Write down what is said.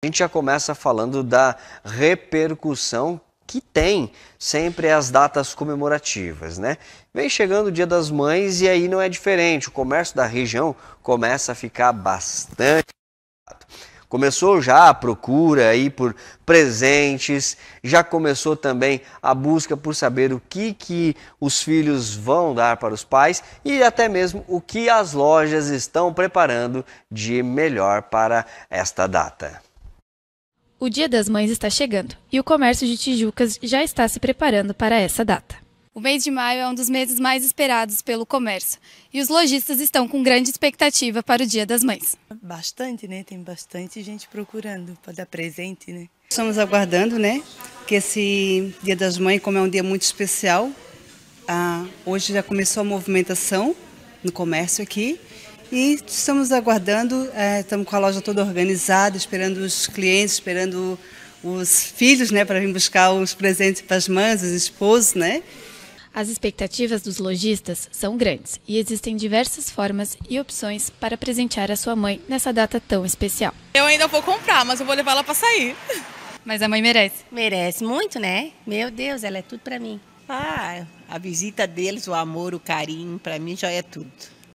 A gente já começa falando da repercussão que tem sempre as datas comemorativas, né? Vem chegando o Dia das Mães e aí não é diferente. O comércio da região começa a ficar bastante. Começou já a procura aí por presentes, já começou também a busca por saber o que, que os filhos vão dar para os pais e até mesmo o que as lojas estão preparando de melhor para esta data. O Dia das Mães está chegando e o comércio de Tijucas já está se preparando para essa data. O mês de maio é um dos meses mais esperados pelo comércio e os lojistas estão com grande expectativa para o Dia das Mães. Bastante, né? Tem bastante gente procurando para dar presente, né? Estamos aguardando, né? Que esse Dia das Mães, como é um dia muito especial, ah, hoje já começou a movimentação no comércio aqui e estamos aguardando, é, estamos com a loja toda organizada, esperando os clientes, esperando os filhos, né, para vir buscar os presentes para as mães, os esposos, né? As expectativas dos lojistas são grandes e existem diversas formas e opções para presentear a sua mãe nessa data tão especial. Eu ainda vou comprar, mas eu vou levar ela para sair. Mas a mãe merece. Merece muito, né? Meu Deus, ela é tudo para mim. Ah, a visita deles, o amor, o carinho, para mim já é tudo.